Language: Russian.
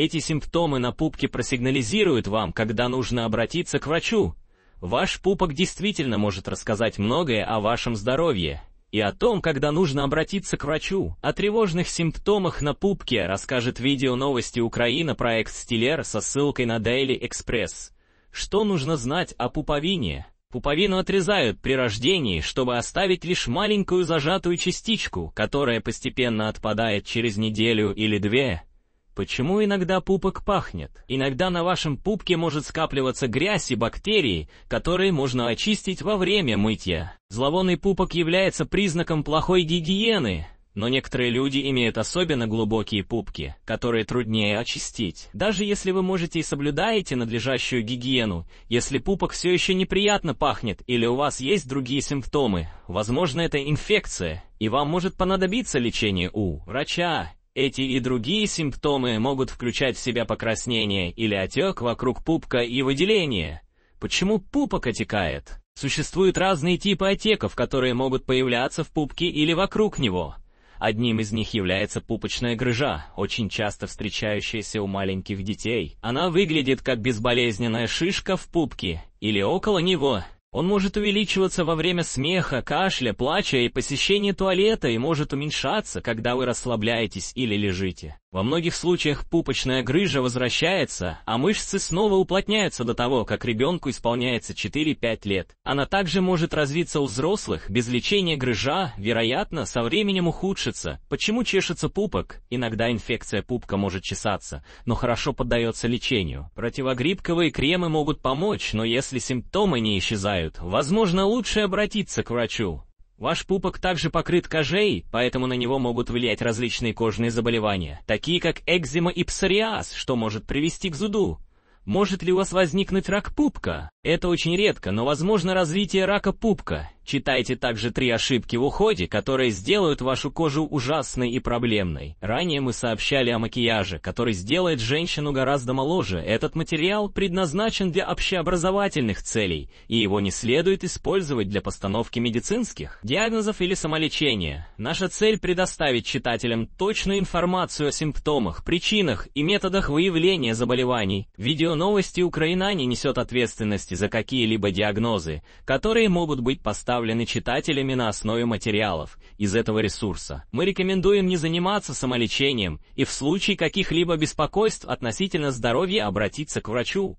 Эти симптомы на пупке просигнализируют вам, когда нужно обратиться к врачу. Ваш пупок действительно может рассказать многое о вашем здоровье. И о том, когда нужно обратиться к врачу. О тревожных симптомах на пупке расскажет видео новости Украина проект «Стилер» со ссылкой на Daily Express. Что нужно знать о пуповине? Пуповину отрезают при рождении, чтобы оставить лишь маленькую зажатую частичку, которая постепенно отпадает через неделю или две. Почему иногда пупок пахнет? Иногда на вашем пупке может скапливаться грязь и бактерии, которые можно очистить во время мытья. Зловонный пупок является признаком плохой гигиены, но некоторые люди имеют особенно глубокие пупки, которые труднее очистить. Даже если вы можете и соблюдаете надлежащую гигиену, если пупок все еще неприятно пахнет или у вас есть другие симптомы, возможно это инфекция, и вам может понадобиться лечение у врача эти и другие симптомы могут включать в себя покраснение или отек вокруг пупка и выделение. Почему пупок отекает? Существуют разные типы отеков, которые могут появляться в пупке или вокруг него. Одним из них является пупочная грыжа, очень часто встречающаяся у маленьких детей. Она выглядит как безболезненная шишка в пупке или около него, он может увеличиваться во время смеха, кашля, плача и посещения туалета и может уменьшаться, когда вы расслабляетесь или лежите. Во многих случаях пупочная грыжа возвращается, а мышцы снова уплотняются до того, как ребенку исполняется 4-5 лет. Она также может развиться у взрослых, без лечения грыжа, вероятно, со временем ухудшится. Почему чешется пупок? Иногда инфекция пупка может чесаться, но хорошо поддается лечению. Противогрибковые кремы могут помочь, но если симптомы не исчезают, помогают, возможно, лучше обратиться к врачу. Ваш пупок также покрыт кожей, поэтому на него могут влиять различные кожные заболевания, такие как экзема и псориаз, что может привести к зуду. Может ли у вас возникнуть рак пупка? Это очень редко, но возможно развитие рака пупка, Читайте также три ошибки в уходе, которые сделают вашу кожу ужасной и проблемной. Ранее мы сообщали о макияже, который сделает женщину гораздо моложе. Этот материал предназначен для общеобразовательных целей, и его не следует использовать для постановки медицинских диагнозов или самолечения. Наша цель предоставить читателям точную информацию о симптомах, причинах и методах выявления заболеваний. Видео новости Украина не несет ответственности за какие-либо диагнозы, которые могут быть поставлены представлены читателями на основе материалов из этого ресурса. Мы рекомендуем не заниматься самолечением и в случае каких-либо беспокойств относительно здоровья обратиться к врачу.